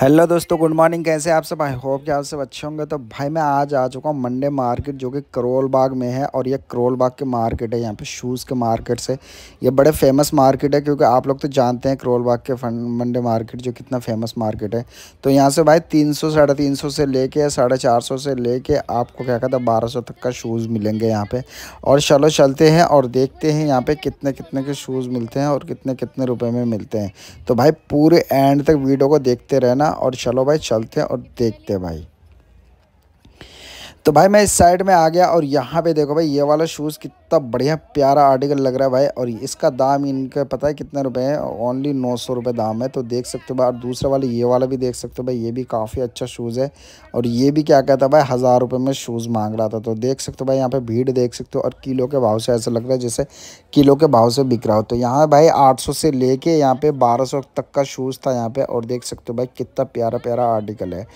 hello दोस्तों good morning कैसे आप सब आई होप कि आप सब अच्छे होंगे तो भाई मैं आज आ चुका हूँ मंडे मार्केट जो कि करोल बाग में है और ये करोल बाग के मार्केट है यहाँ पे शूज़ के मार्केट से ये बड़े फेमस मार्केट है क्योंकि आप लोग तो जानते हैं करोल बाग के मंडे मार्केट जो कितना फेमस मार्केट है तो यहाँ से भाई तीन सौ साढ़े तीन सौ से ले कर साढ़े चार सौ से ले कर आपको क्या कहता है बारह सौ तक का शूज़ मिलेंगे यहाँ पर और चलो चलते हैं और देखते हैं यहाँ पर कितने कितने के शूज़ मिलते हैं और कितने कितने रुपये में मिलते हैं तो भाई पूरे एंड तक वीडियो को देखते रहना और चलो भाई चलते और देखते हैं भाई तो भाई मैं इस साइड में आ गया और यहाँ पे देखो भाई ये वाला शूज़ कितना बढ़िया प्यारा आर्टिकल लग रहा है भाई और इसका दाम इनका पता है कितने रुपए हैं ओनली नौ सौ रुपये दाम है तो देख सकते हो भाई और दूसरा वाला ये वाला भी देख सकते हो भाई ये भी काफ़ी अच्छा शूज़ है और ये भी क्या कहता है भाई हज़ार रुपये में शूज़ मांग रहा था तो देख सकते हो भाई यहाँ पर भीड़ देख सकते हो और किलो के भाव से ऐसा लग रहा है जैसे किलो के भाव से बिक रहा हो तो यहाँ भाई आठ से ले कर यहाँ पर बारह तक का शूज़ था यहाँ पर और देख सकते हो भाई कितना प्यारा प्यारा आर्टिकल है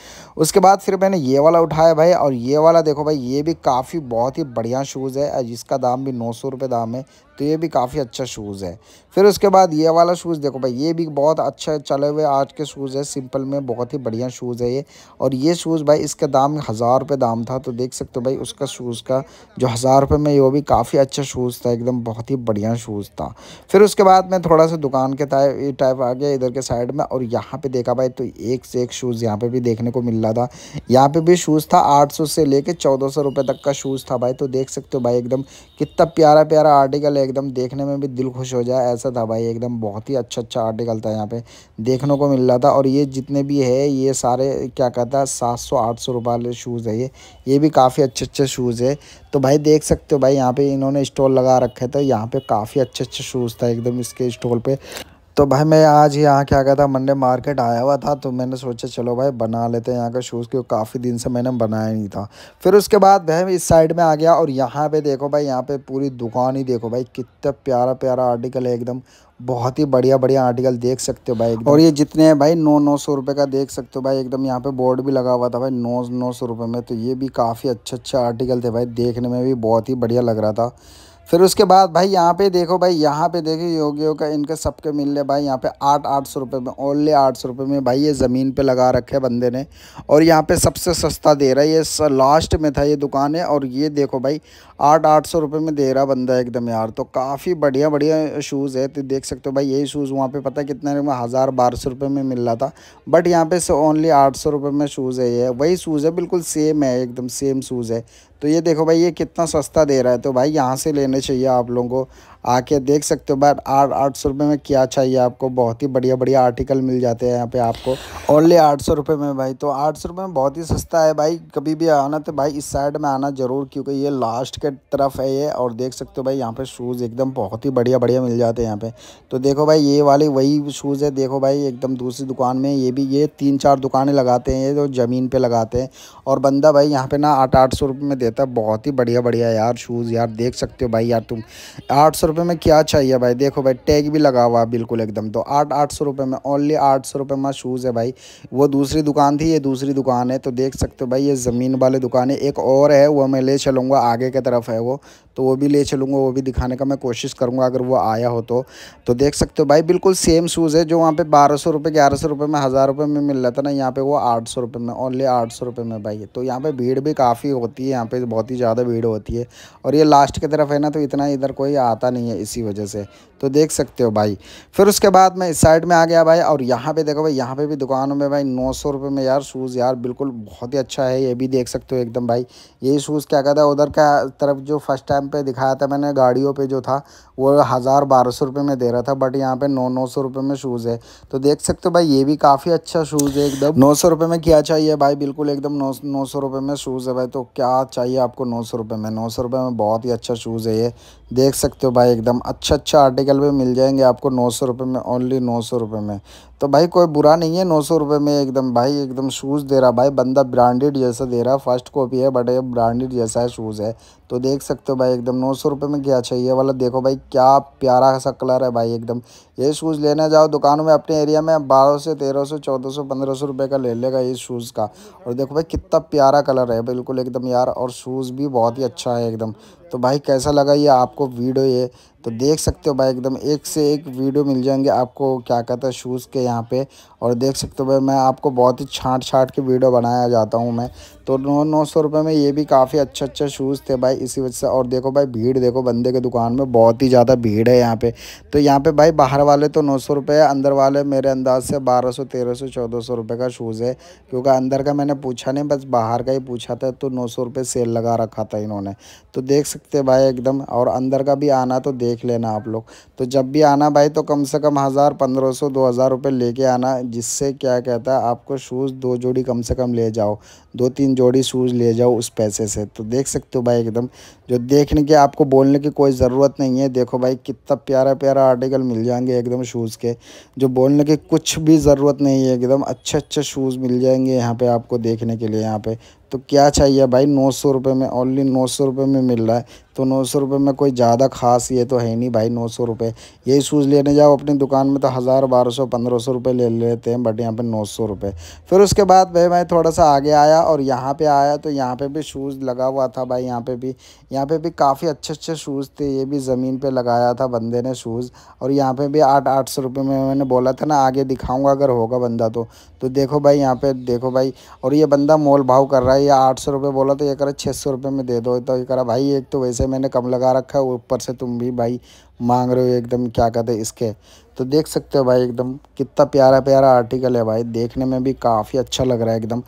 उसके बाद फिर मैंने ये वाला उठाया भाई और ये वाला वाला देखो भाई ये भी काफ़ी बहुत ही बढ़िया शूज़ है जिसका इसका दाम भी नौ सौ दाम है तो ये भी काफ़ी अच्छा शूज़ है फिर उसके बाद ये वाला शूज़ देखो भाई ये भी बहुत अच्छा चले हुए आज के शूज़ है सिंपल में बहुत ही बढ़िया शूज़ है ये और ये शूज़ भाई इसका दाम हज़ार रुपये दाम था तो देख सकते हो भाई उसका शूज़ का जो हज़ार रुपये में वो भी काफ़ी अच्छा शूज़ था एकदम बहुत ही बढ़िया शूज़ था फिर उसके बाद मैं थोड़ा सा दुकान के टाइप आ गया इधर के साइड में और यहाँ पर देखा भाई तो एक से एक शूज़ यहाँ पर भी देखने को मिल रहा था यहाँ पर भी शूज़ था आठ से ले चौदह सौ तक का शूज़ था भाई तो देख सकते हो भाई एकदम कितना प्यारा प्यारा आर्टिकल है एकदम देखने में भी दिल खुश हो जाए ऐसा था भाई एकदम बहुत ही अच्छा अच्छा आर्टिकल था यहाँ पे देखने को मिल रहा था और ये जितने भी है ये सारे क्या कहता है सात सौ आठ सौ रुपये वाले शूज़ है ये ये भी काफ़ी अच्छे अच्छे शूज़ है तो भाई देख सकते हो भाई यहाँ पे इन्होंने स्टॉल लगा रखे थे यहाँ पे काफ़ी अच्छे अच्छे शूज़ था एकदम इसके स्टॉल पे तो भाई मैं आज यहाँ क्या कहता मंडे मार्केट आया हुआ था तो मैंने सोचा चलो भाई बना लेते हैं यहाँ का शूज़ क्योंकि काफ़ी दिन से मैंने बनाया नहीं था फिर उसके बाद भाई इस साइड में आ गया और यहाँ पे देखो भाई यहाँ पे पूरी दुकान ही देखो भाई कितना प्यारा प्यारा आर्टिकल है एकदम बहुत ही बढ़िया बढ़िया आर्टिकल देख सकते हो भाई और ये जितने हैं भाई नौ नौ सौ रुपये का देख सकते हो भाई एकदम यहाँ पे बोर्ड भी लगा हुआ था भाई नौ नौ सौ रुपये में तो ये भी काफ़ी अच्छे अच्छे आर्टिकल थे भाई देखने में भी बहुत ही बढ़िया लग रहा था फिर उसके बाद भाई यहाँ पे देखो भाई यहाँ पे देखो योगियों का इनके सबके मिल रहे भाई यहाँ पे आठ आठ सौ रुपये में ओनली आठ सौ रुपये में भाई ये ज़मीन पे लगा रखे बंदे ने और यहाँ पे सबसे सस्ता दे रहा है ये लास्ट में था ये दुकान है और ये देखो भाई आठ आठ सौ रुपये में दे रहा बंदा एकदम यार तो काफ़ी बढ़िया बढ़िया शूज़ है तो देख सकते हो भाई यही शूज़ वहाँ पर पता कितने में हज़ार बारह सौ रुपये में मिल रहा था बट यहाँ पे ओनली आठ सौ रुपये में शूज़ है ये वही शूज़ है बिल्कुल सेम है एकदम सेम शूज़ है तो ये देखो भाई ये कितना सस्ता दे रहा है तो भाई यहाँ से लेने चाहिए आप लोगों को आके देख सकते हो बार आठ आठ सौ रुपये में क्या चाहिए आपको बहुत ही बढ़िया बढ़िया आर्टिकल मिल जाते हैं यहाँ पे आपको ओनली आठ सौ रुपये में भाई तो आठ सौ रुपये में बहुत ही सस्ता है भाई कभी भी आना तो भाई इस साइड में आना ज़रूर क्योंकि ये लास्ट के तरफ है ये और देख सकते हो भाई यहाँ पर शूज़ एकदम बहुत ही बढ़िया बढ़िया मिल जाते हैं यहाँ पर तो देखो भाई ये वाले वही शूज़ है देखो भाई एकदम दूसरी दुकान में ये भी ये तीन चार दुकानें लगाते हैं ये जो तो ज़मीन पर लगाते हैं और बंदा भाई यहाँ पर ना आठ आठ सौ रुपये में देता है बहुत ही बढ़िया बढ़िया यार शूज़ यार देख सकते हो भाई यार तुम आठ सौ रुपये में क्या चाहिए भाई देखो भाई टैग भी लगा हुआ है बिल्कुल एकदम तो आठ आठ सौ रुपये में ओनली आठ सौ रुपये में शूज़ है भाई वो दूसरी दुकान थी ये दूसरी दुकान है तो देख सकते हो भाई ये ज़मीन वाले दुकान है एक और है वो मैं ले चलूँगा आगे की तरफ है वो तो वो भी ले चलूँगा वो भी दिखाने का मैं कोशिश करूँगा अगर वो आया हो तो तो देख सकते हो भाई बिल्कुल सेम शूज़ है जो वहाँ पे बारह सौ रुपये ग्यारह सौ रुपये में हज़ार रुपये में मिल रहा था ना यहाँ पे वो आठ सौ रुपये में ओनली आठ सौ रुपये में भाई तो यहाँ पे भीड़ भी काफ़ी होती है यहाँ पे बहुत ही ज़्यादा भीड़ होती है और ये लास्ट की तरफ है ना तो इतना इधर कोई आता नहीं है इसी वजह से तो देख सकते हो भाई फिर उसके बाद मैं इस साइड में आ गया भाई और यहाँ पे देखो भाई यहाँ पे भी दुकानों में भाई नौ सौ रुपये में यार शूज़ यार बिल्कुल बहुत ही अच्छा है ये भी देख सकते हो एकदम भाई यही शूज़ क्या कहता है उधर का तरफ जो फर्स्ट टाइम टाइम पे दिखाया था मैंने गाड़ियों पे जो था वो हज़ार बारह सौ रुपये में दे रहा था बट यहाँ पे नौ नौ सौ रुपये में शूज़ है तो देख सकते हो भाई ये भी काफ़ी अच्छा शूज़ है एकदम नौ सौ रुपये में क्या चाहिए भाई बिल्कुल एकदम नौ नौ सौ रुपये में शूज़ है भाई तो क्या चाहिए आपको नौ सौ रुपये में नौ सौ रुपये में बहुत ही अच्छा शूज़ है ये देख सकते हो भाई एकदम अच्छा अच्छा आर्टिकल भी मिल जाएंगे आपको नौ सौ रुपये में ओनली नौ सौ रुपये में तो भाई कोई बुरा नहीं है नौ सौ रुपये में एकदम भाई एकदम शूज़ दे रहा भाई बंदा ब्रांडेड जैसा दे रहा फर्स्ट कॉपी है बट ये ब्रांडेड जैसा है शूज़ है तो देख सकते हो भाई एकदम नौ सौ रुपये में क्या चाहिए वाला देखो भाई क्या प्यारा सा कलर है भाई एकदम ये शूज़ लेने जाओ दुकान में अपने एरिया में बारह से तेरह सौ चौदह सौ पंद्रह सौ रुपये का ले लेगा इस शूज़ का और देखो भाई कितना प्यारा कलर है बिल्कुल एकदम यार और शूज़ भी बहुत ही अच्छा है एकदम तो भाई कैसा लगा ये आपको वीडियो ये तो देख सकते हो भाई एकदम एक से एक वीडियो मिल जाएंगे आपको क्या कहता है शूज़ के यहाँ पे और देख सकते हो भाई मैं आपको बहुत ही छाँट छाँट के वीडियो बनाया जाता हूँ मैं तो नौ नौ सौ रुपये में ये भी काफ़ी अच्छे अच्छे शूज़ थे भाई इसी वजह से और देखो भाई भीड़ देखो बंदे के दुकान में बहुत ही ज़्यादा भीड़ है यहाँ पर तो यहाँ पर भाई बाहर वाले तो नौ सौ रुपये अंदर वाले मेरे अंदाज से बारह सौ तेरह सौ चौदह सौ रुपये का शूज़ है क्योंकि अंदर का मैंने पूछा नहीं बस बाहर का ही पूछा था तो नौ सौ रुपये सेल लगा रखा था इन्होंने तो देख सकते भाई एकदम और अंदर का भी आना तो देख देख लेना आप लोग तो जब भी आना भाई तो कम से कम हज़ार पंद्रह सौ दो हज़ार रुपये लेके आना जिससे क्या कहता है आपको शूज़ दो जोड़ी कम से कम ले जाओ दो तीन जोड़ी शूज़ ले जाओ उस पैसे से तो देख सकते हो भाई एकदम जो देखने के आपको बोलने की कोई ज़रूरत नहीं है देखो भाई कितना प्यारा प्यारा आर्टिकल मिल जाएंगे एकदम शूज़ के जो बोलने की कुछ भी ज़रूरत नहीं है एकदम अच्छे अच्छे शूज़ मिल जाएंगे यहाँ पर आपको देखने के लिए यहाँ पर तो क्या चाहिए भाई नौ सौ रुपये में ओनली नौ सौ रुपये में मिल रहा है तो नौ सौ रुपये में कोई ज़्यादा खास ये तो है नहीं भाई नौ सौ रुपये यही शूज़ लेने जाओ अपनी दुकान में तो हज़ार बारह सौ पंद्रह सौ रुपये ले लेते हैं बट यहाँ पे नौ सौ रुपये फिर उसके बाद भाई मैं थोड़ा सा आगे आया और यहाँ पर आया तो यहाँ पर भी शूज़ लगा हुआ था भाई यहाँ पर भी यहाँ पर भी काफ़ी अच्छे अच्छे शूज़ थे ये भी ज़मीन पर लगाया था बंदे ने शूज़ और यहाँ पर भी आठ आठ सौ रुपये में मैंने बोला था ना आगे दिखाऊँगा अगर होगा बंदा तो, तो देखो भाई यहाँ पर देखो भाई और ये बंदा मोल भाव कर रहा है ये आठ सौ रुपये बोला तो ये करा छः सौ रुपये में दे दो तो ये करा भाई एक तो वैसे मैंने कम लगा रखा है ऊपर से तुम भी भाई मांग रहे हो एकदम क्या कहते इसके तो देख सकते हो भाई एकदम कितना प्यारा प्यारा आर्टिकल है भाई देखने में भी काफ़ी अच्छा लग रहा है एकदम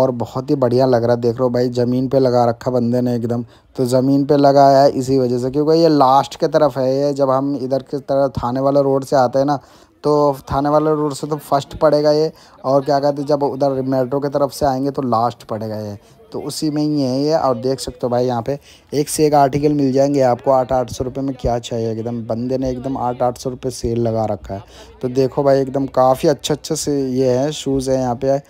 और बहुत ही बढ़िया लग रहा है देख रहे हो भाई ज़मीन पर लगा रखा बंदे ने एकदम तो ज़मीन पर लगाया इसी वजह से क्योंकि ये लास्ट के तरफ है ये जब हम इधर की तरफ थाने वाला रोड से आते हैं ना तो थाने वाले रोड से तो फर्स्ट पड़ेगा ये और क्या कहते जब उधर मेट्रो की तरफ से आएंगे तो लास्ट पड़ेगा ये तो उसी में ही है ये और देख सकते हो भाई यहाँ पे एक से एक आर्टिकल मिल जाएंगे आपको आठ आठ सौ रुपये में क्या चाहिए एकदम बंदे ने एकदम आठ आठ सौ रुपये सेल लगा रखा है तो देखो भाई एकदम काफ़ी अच्छे अच्छे से ये है शूज़ है यहाँ पे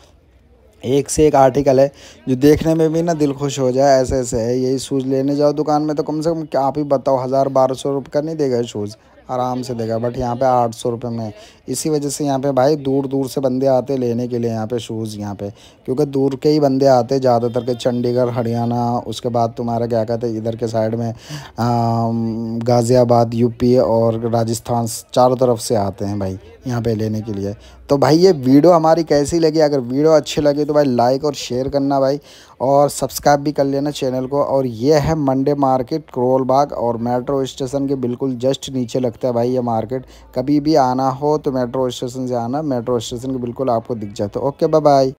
एक से एक आर्टिकल है जो देखने में भी ना दिल खुश हो जाए ऐसे ऐसे है यही शूज़ लेने जाओ दुकान में तो कम से कम आप ही बताओ हज़ार बारह सौ रुपये का नहीं देगा शूज़ आराम से देगा बट यहाँ पे आठ सौ रुपये में इसी वजह से यहाँ पे भाई दूर दूर से बंदे आते लेने के लिए यहाँ पे शूज़ यहाँ पे क्योंकि दूर के ही बंदे आते ज़्यादातर के चंडीगढ़ हरियाणा उसके बाद तुम्हारा क्या कहते हैं इधर के साइड में गाज़ियाबाद यूपी और राजस्थान चारों तरफ से आते हैं भाई यहाँ पे लेने के लिए तो भाई ये वीडियो हमारी कैसी लगी अगर वीडियो अच्छी लगी तो भाई लाइक और शेयर करना भाई और सब्सक्राइब भी कर लेना चैनल को और ये है मंडे मार्केट करोलबाग बाग और मेट्रो स्टेशन के बिल्कुल जस्ट नीचे लगता है भाई ये मार्केट कभी भी आना हो तो मेट्रो स्टेशन से आना मेट्रो स्टेशन के बिल्कुल आपको दिख जाता है ओके बाय